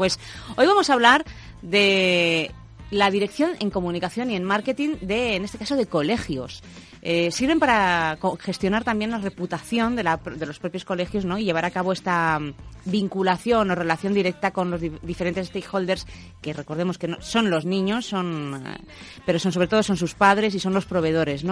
Pues hoy vamos a hablar de la dirección en comunicación y en marketing de, en este caso, de colegios. Eh, sirven para gestionar también la reputación de, los propios colegios ¿no? y llevar a cabo esta mm, vinculación o relación directa con los diferentes stakeholders que recordemos que son los niños, son, eh, pero son sobre todo son sus padres y son los proveedores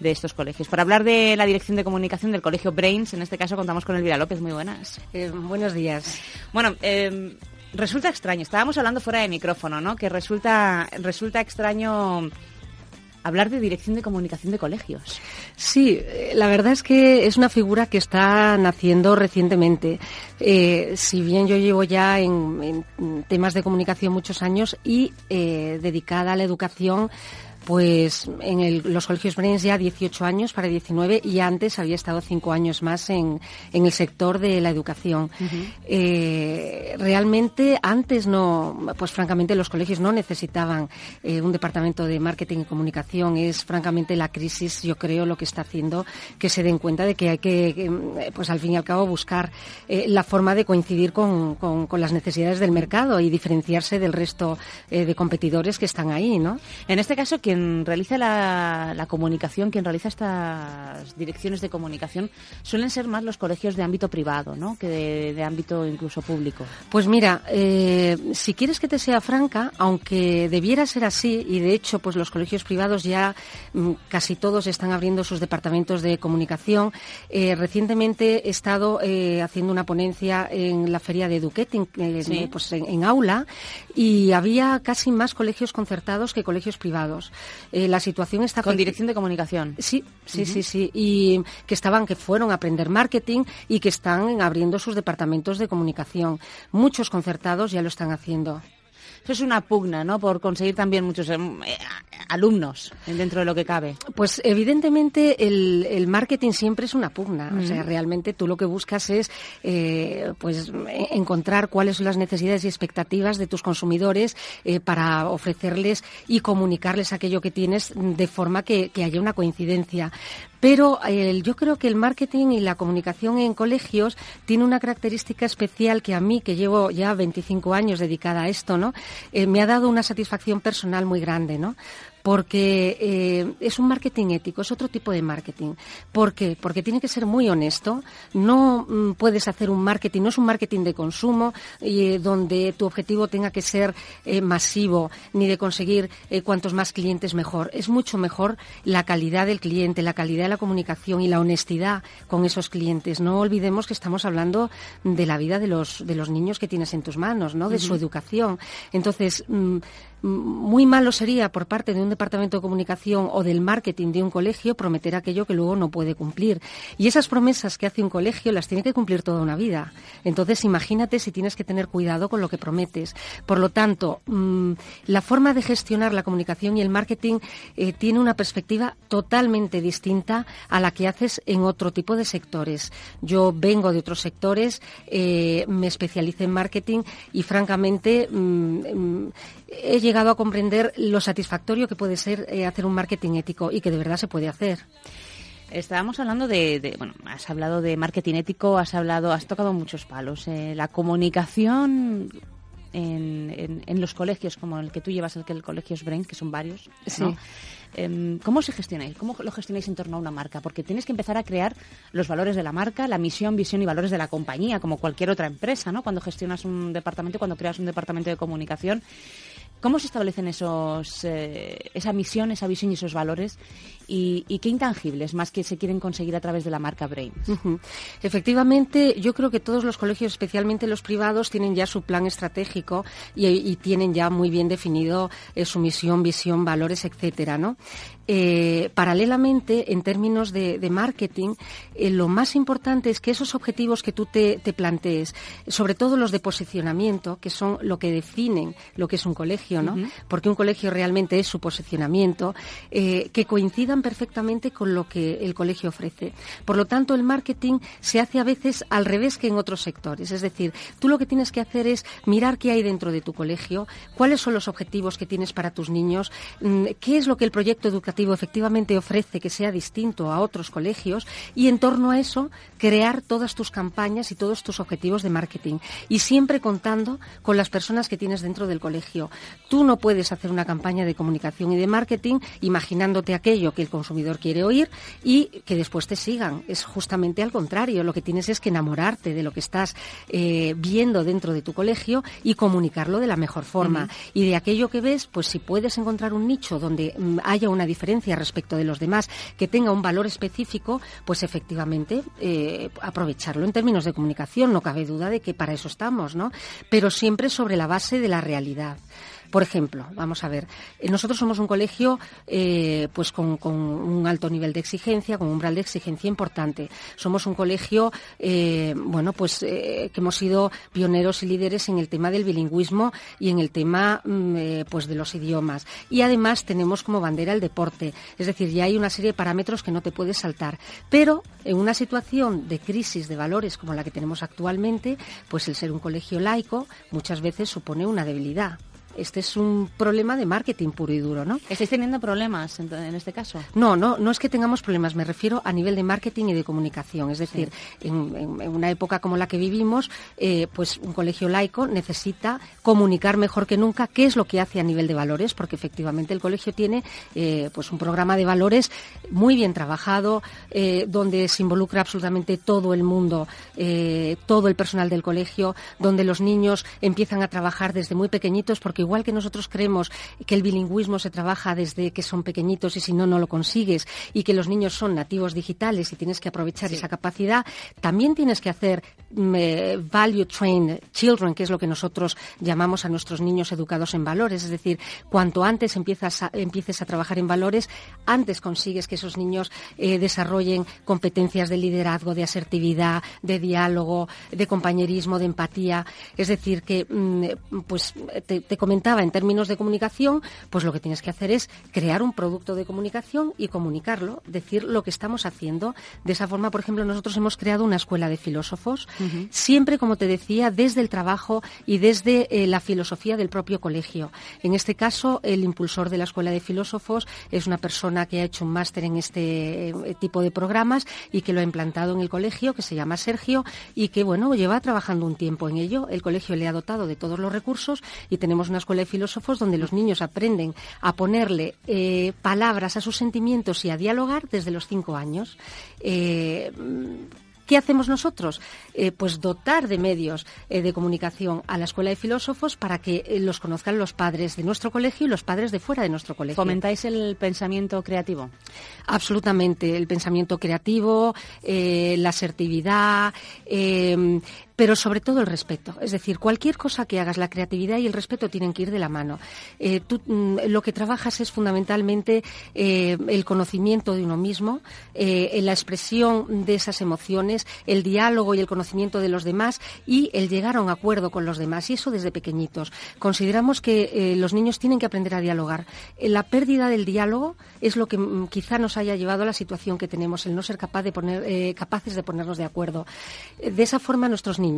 de estos colegios. Para hablar de la dirección de comunicación del colegio Brains, en este caso contamos con Elvira López. Muy buenas. Eh, buenos días. Bueno, em, resulta extraño, estábamos hablando fuera de micrófono, ¿no? Que resulta, resulta extraño hablar de dirección de comunicación de colegios. Sí, la verdad es que es una figura que está naciendo recientemente. Eh, si bien yo llevo ya en, temas de comunicación muchos años y eh, dedicada a la educación, pues en los colegios Brains ya 18 años para 19 y antes había estado 5 años más en, el sector de la educación. Eh, realmente antes no, pues francamente los colegios no necesitaban eh, un departamento de marketing y comunicación. Es francamente la crisis, yo creo, lo que está haciendo que se den cuenta de que hay que, mm, eh, pues al fin y al cabo, buscar la forma de coincidir con, las necesidades del mercado y diferenciarse del resto de competidores que están ahí, ¿no? En este caso, quien realiza la, comunicación, quien realiza estas direcciones de comunicación, suelen ser más los colegios de ámbito privado, ¿no? Que de, ámbito incluso público. Pues mira, eh, si quieres que te sea franca, aunque debiera ser así, y de hecho, pues los colegios privados ya mm, casi todos están abriendo sus departamentos de comunicación. Eh, recientemente he estado eh, haciendo una ponencia en la feria de Duquette, pues, en aula, y había casi más colegios concertados que colegios privados. Eh, la situación está... Con dirección de comunicación. Sí, sí, sí, sí. Y que estaban, que fueron a aprender marketing y que están abriendo sus departamentos de comunicación. Muchos concertados ya lo están haciendo eso es una pugna, ¿no? Por conseguir también muchos eh, eh, alumnos dentro de lo que cabe. Pues evidentemente el, marketing siempre es una pugna. O sea, realmente tú lo que buscas es eh, pues encontrar cuáles son las necesidades y expectativas de tus consumidores para ofrecerles y comunicarles aquello que tienes de forma que haya una coincidencia. Pero eh, yo creo que el marketing y la comunicación en colegios tiene una característica especial que a mí, que llevo ya 25 años dedicada a esto, ¿no? Eh, me ha dado una satisfacción personal muy grande, ¿no? porque eh, es un marketing ético, es otro tipo de marketing. ¿Por qué? Porque tiene que ser muy honesto, no mm, puedes hacer un marketing, no es un marketing de consumo eh, donde tu objetivo tenga que ser eh, masivo, ni de conseguir cuantos más clientes mejor. Es mucho mejor la calidad del cliente, la calidad de la comunicación y la honestidad con esos clientes. No olvidemos que estamos hablando de la vida de los, niños que tienes en tus manos, De su educación. Entonces, mm, mm, muy malo sería por parte de un departamento de comunicación o del marketing de un colegio prometer aquello que luego no puede cumplir. Y esas promesas que hace un colegio las tiene que cumplir toda una vida. Entonces, imagínate si tienes que tener cuidado con lo que prometes. Por lo tanto, mm, la forma de gestionar la comunicación y el marketing eh, tiene una perspectiva totalmente distinta a la que haces en otro tipo de sectores. Yo vengo de otros sectores, eh, me especialicé en marketing y francamente mm, mm, he llegado a comprender lo satisfactorio que puede ser eh, hacer un marketing ético y que de verdad se puede hacer. Estábamos hablando de, bueno, has hablado de marketing ético, has hablado, has tocado muchos palos. Eh, la comunicación en, los colegios, como el que tú llevas, el que el colegio es Brain, que son varios, sí. Em, ¿Cómo se gestionáis? ¿Cómo lo gestionáis en torno a una marca? Porque tienes que empezar a crear los valores de la marca, la misión, visión y valores de la compañía, como cualquier otra empresa, ¿no? Cuando gestionas un departamento, cuando creas un departamento de comunicación. ¿Cómo se establecen esos, eh, esa misión, esa visión y esos valores? y, qué intangibles más que se quieren conseguir a través de la marca Brain. Efectivamente, yo creo que todos los colegios, especialmente los privados, tienen ya su plan estratégico y, tienen ya muy bien definido eh, su misión, visión, valores, etcétera, ¿no? Eh, paralelamente, en términos de, marketing, eh, lo más importante es que esos objetivos que tú te, plantees, sobre todo los de posicionamiento, que son lo que definen lo que es un colegio, ¿no? Porque un colegio realmente es su posicionamiento, que coincidan perfectamente con lo que el colegio ofrece. Por lo tanto, el marketing se hace a veces al revés que en otros sectores. Es decir, tú lo que tienes que hacer es mirar qué hay dentro de tu colegio, cuáles son los objetivos que tienes para tus niños, mm, qué es lo que el proyecto educativo efectivamente ofrece que sea distinto a otros colegios y en torno a eso crear todas tus campañas y todos tus objetivos de marketing. Y siempre contando con las personas que tienes dentro del colegio. Tú no puedes hacer una campaña de comunicación y de marketing imaginándote aquello que el consumidor quiere oír y que después te sigan. Es justamente al contrario. Lo que tienes es que enamorarte de lo que estás eh, viendo dentro de tu colegio y comunicarlo de la mejor forma. Y de aquello que ves, pues si puedes encontrar un nicho donde mm, haya una diferencia respecto de los demás, que tenga un valor específico, pues efectivamente eh, aprovecharlo. En términos de comunicación, no cabe duda de que para eso estamos, ¿no? Pero siempre sobre la base de la realidad. Por ejemplo, vamos a ver, eh, nosotros somos un colegio eh, pues con, un alto nivel de exigencia, con un umbral de exigencia importante. Somos un colegio, eh, bueno, pues, que hemos sido pioneros y líderes en el tema del bilingüismo y en el tema mm, pues de los idiomas. Y además tenemos como bandera el deporte, es decir, ya hay una serie de parámetros que no te puedes saltar. Pero en una situación de crisis de valores como la que tenemos actualmente, pues el ser un colegio laico muchas veces supone una debilidad. Este es un problema de marketing puro y duro, ¿no? ¿Estáis teniendo problemas en, este caso? No, no, no es que tengamos problemas, me refiero a nivel de marketing y de comunicación. Es decir, en, una época como la que vivimos, eh, pues un colegio laico necesita comunicar mejor que nunca qué es lo que hace a nivel de valores, porque efectivamente el colegio tiene eh, pues un programa de valores muy bien trabajado, eh, donde se involucra absolutamente todo el mundo, todo el personal del colegio, donde los niños empiezan a trabajar desde muy pequeñitos, porque igual que nosotros creemos que el bilingüismo se trabaja desde que son pequeñitos y si no, no lo consigues, y que los niños son nativos digitales y tienes que aprovechar esa capacidad, también tienes que hacer mm, eh, value train children, que es lo que nosotros llamamos a nuestros niños educados en valores. Es decir, cuanto antes empiezas empieces a trabajar en valores, antes consigues que esos niños eh, desarrollen competencias de liderazgo, de asertividad, de diálogo, de compañerismo, de empatía. Es decir, que mm, pues te, te en términos de comunicación, pues lo que tienes que hacer es crear un producto de comunicación y comunicarlo, decir lo que estamos haciendo. De esa forma, por ejemplo, nosotros hemos creado una escuela de filósofos, siempre, como te decía, desde el trabajo y desde eh, la filosofía del propio colegio. En este caso, el impulsor de la escuela de filósofos es una persona que ha hecho un máster en este eh, tipo de programas y que lo ha implantado en el colegio, que se llama Sergio, y que, bueno, lleva trabajando un tiempo en ello. El colegio le ha dotado de todos los recursos y tenemos una escuela de filósofos donde los niños aprenden a ponerle eh, palabras a sus sentimientos y a dialogar desde los cinco años. Eh, ¿Qué hacemos nosotros? Eh, pues dotar de medios de comunicación a la Escuela de Filósofos para que los conozcan los padres de nuestro colegio y los padres de fuera de nuestro colegio. ¿Comentáis el pensamiento creativo? Absolutamente, el pensamiento creativo, la asertividad, pero sobre todo el respeto. Es decir, cualquier cosa que hagas, la creatividad y el respeto tienen que ir de la mano. Eh, mm, lo que trabajas es fundamentalmente eh, el conocimiento de uno mismo, eh, la expresión de esas emociones, el diálogo y el conocimiento de los demás y el llegar a un acuerdo con los demás. Y eso desde pequeñitos. Consideramos que los niños tienen que aprender a dialogar. la pérdida del diálogo es lo que mm, quizá nos haya llevado a la situación que tenemos, el no ser capaz de poner, capaces de ponernos de acuerdo. De esa forma, nuestros niños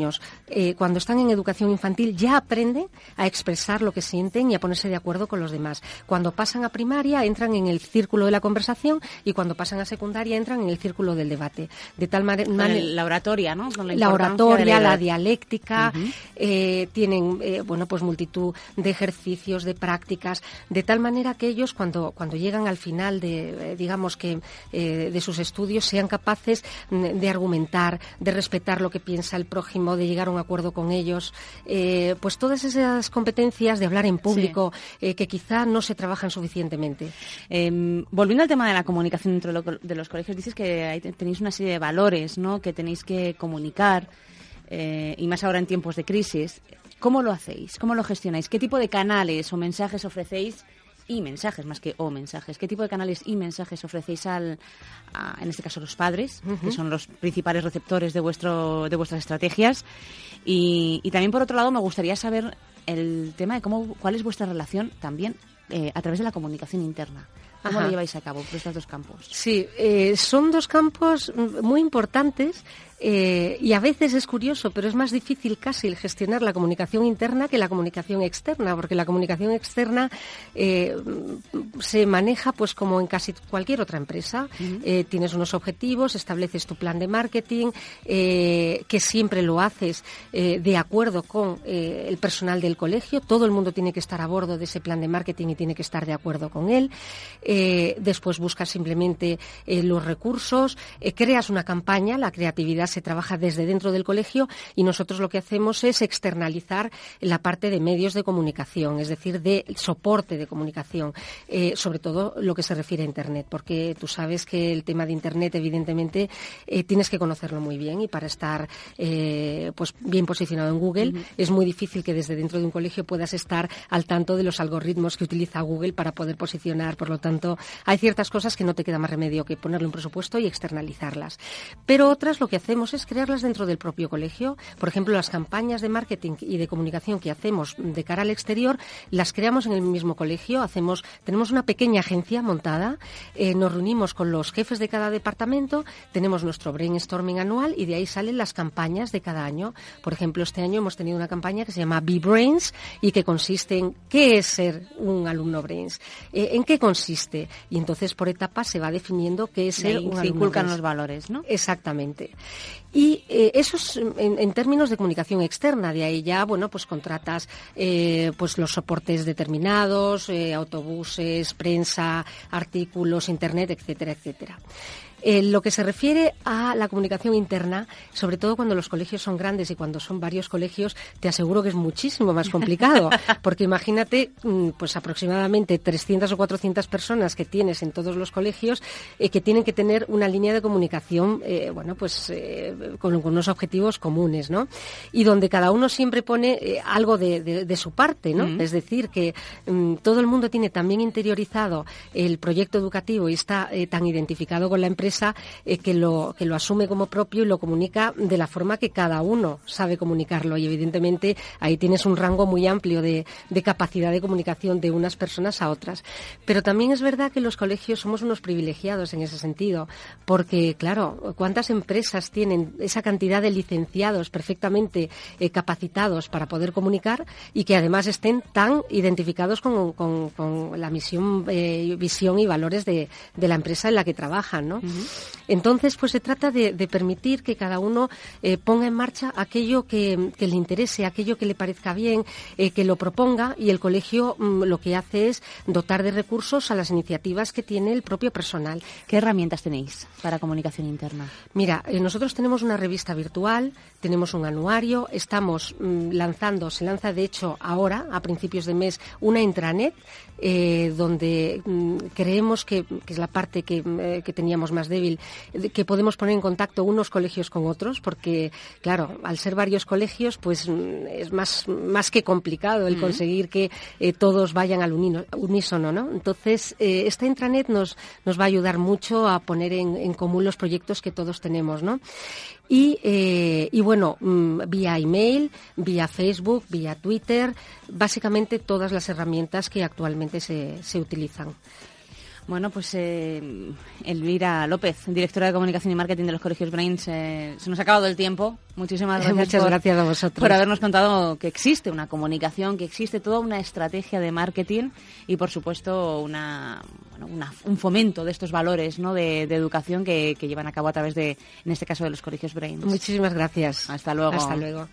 eh, cuando están en educación infantil, ya aprenden a expresar lo que sienten y a ponerse de acuerdo con los demás. Cuando pasan a primaria, entran en el círculo de la conversación y cuando pasan a secundaria, entran en el círculo del debate. De tal manera. La oratoria, ¿no? la, dialéctica, eh, tienen, eh, bueno, pues multitud de ejercicios, de prácticas, de tal manera que ellos, cuando, cuando llegan al final de, digamos que, de sus estudios, sean capaces mm, de argumentar, de respetar lo que piensa el prójimo de llegar a un acuerdo con ellos. Eh, pues todas esas competencias de hablar en público eh, que quizá no se trabajan suficientemente. Em, volviendo al tema de la comunicación dentro de, los colegios, dices que tenéis una serie de valores que tenéis que comunicar. Eh, y más ahora en tiempos de crisis, ¿Cómo lo hacéis? ¿Cómo lo gestionáis? ¿Qué tipo de canales o mensajes ofrecéis y mensajes, más que o mensajes. ¿Qué tipo de canales y mensajes ofrecéis al, en este caso, los padres, que son los principales receptores de, vuestro, de vuestras estrategias? Y, también, por otro lado, me gustaría saber el tema de cómo, cuál es vuestra relación también eh, a través de la comunicación interna. ¿Cómo lleváis a cabo por estos dos campos? Sí, eh, son dos campos muy importantes eh, y a veces es curioso, pero es más difícil casi el gestionar la comunicación interna que la comunicación externa, porque la comunicación externa eh, se maneja pues como en casi cualquier otra empresa. Eh, tienes unos objetivos, estableces tu plan de marketing, que siempre lo haces de acuerdo con el personal del colegio. Todo el mundo tiene que estar a bordo de ese plan de marketing y tiene que estar de acuerdo con él. después buscas simplemente los recursos, creas una campaña, la creatividad se trabaja desde dentro del colegio y nosotros lo que hacemos es externalizar la parte de medios de comunicación, es decir, de soporte de comunicación, eh, sobre todo lo que se refiere a Internet, porque tú sabes que el tema de Internet, evidentemente, eh, tienes que conocerlo muy bien y para estar eh, pues bien posicionado en Google es muy difícil que desde dentro de un colegio puedas estar al tanto de los algoritmos que utiliza Google para poder posicionar. Por lo tanto, hay ciertas cosas que no te queda más remedio que ponerle un presupuesto y externalizarlas. Pero otras lo que hacemos es crearlas dentro del propio colegio. Por ejemplo, las campañas de marketing y de comunicación que hacemos de cara al exterior las creamos en el mismo colegio. Hacemos, tenemos una pequeña agencia montada, eh, nos reunimos con los jefes de cada departamento, tenemos nuestro brainstorming anual y de ahí salen las campañas de cada año. Por ejemplo, este año hemos tenido una campaña que se llama Be Brains y que consiste en qué es ser un alumno Brains, eh, en qué consiste. Y entonces por etapas se va definiendo qué es ser un alumno. Se inculcan los valores, ¿no? Exactamente. Y eh, eso en, términos de comunicación externa. De ahí ya, bueno, pues contratas eh, pues los soportes determinados, eh, autobuses, prensa, artículos, internet, etcétera, etcétera. Eh, lo que se refiere a la comunicación interna, sobre todo cuando los colegios son grandes y cuando son varios colegios, te aseguro que es muchísimo más complicado, porque imagínate, mm, pues aproximadamente 300 o 400 personas que tienes en todos los colegios eh, que tienen que tener una línea de comunicación, eh, bueno, pues con, unos objetivos comunes, ¿no? Y donde cada uno siempre pone algo de, su parte, ¿no? Es decir, que mm, todo el mundo tiene también interiorizado el proyecto educativo y está tan identificado con la empresa eh, que, lo, que lo asume como propio y lo comunica de la forma que cada uno sabe comunicarlo. Y evidentemente ahí tienes un rango muy amplio de, capacidad de comunicación de unas personas a otras. Pero también es verdad que los colegios somos unos privilegiados en ese sentido, porque claro, ¿cuántas empresas tienen esa cantidad de licenciados perfectamente eh, capacitados para poder comunicar y que además estén tan identificados con, la misión, eh, visión y valores de, la empresa en la que trabajan? ¿no? Entonces, pues se trata de, permitir que cada uno eh, ponga en marcha aquello que, le interese, aquello que le parezca bien, eh, que lo proponga y el colegio mm, lo que hace es dotar de recursos a las iniciativas que tiene el propio personal. ¿Qué herramientas tenéis para comunicación interna? Mira, eh, nosotros tenemos una revista virtual, tenemos un anuario, estamos mm, lanzando, se lanza de hecho ahora, a principios de mes, una intranet eh, donde mm, creemos que, que, es la parte que, eh, teníamos más débil, que podemos poner en contacto unos colegios con otros, porque, claro, al ser varios colegios, pues mm, es más, que complicado el conseguir que eh, todos vayan al unísono, ¿no? Entonces, esta intranet nos, va a ayudar mucho a poner en, en común los proyectos que todos tenemos, ¿no? Y, eh, y bueno, mm, vía email, vía Facebook, vía Twitter, básicamente todas las herramientas que actualmente se utilizan. Bueno, pues eh, Elvira López, directora de Comunicación y Marketing de los Colegios Brains, eh, se nos ha acabado el tiempo. Muchísimas gracias, por, gracias a vosotros. por habernos contado que existe una comunicación, que existe toda una estrategia de marketing y, por supuesto, una, un fomento de estos valores de, educación que, llevan a cabo a través de, en este caso, de los Colegios Brains. Muchísimas gracias. Hasta luego. Hasta luego.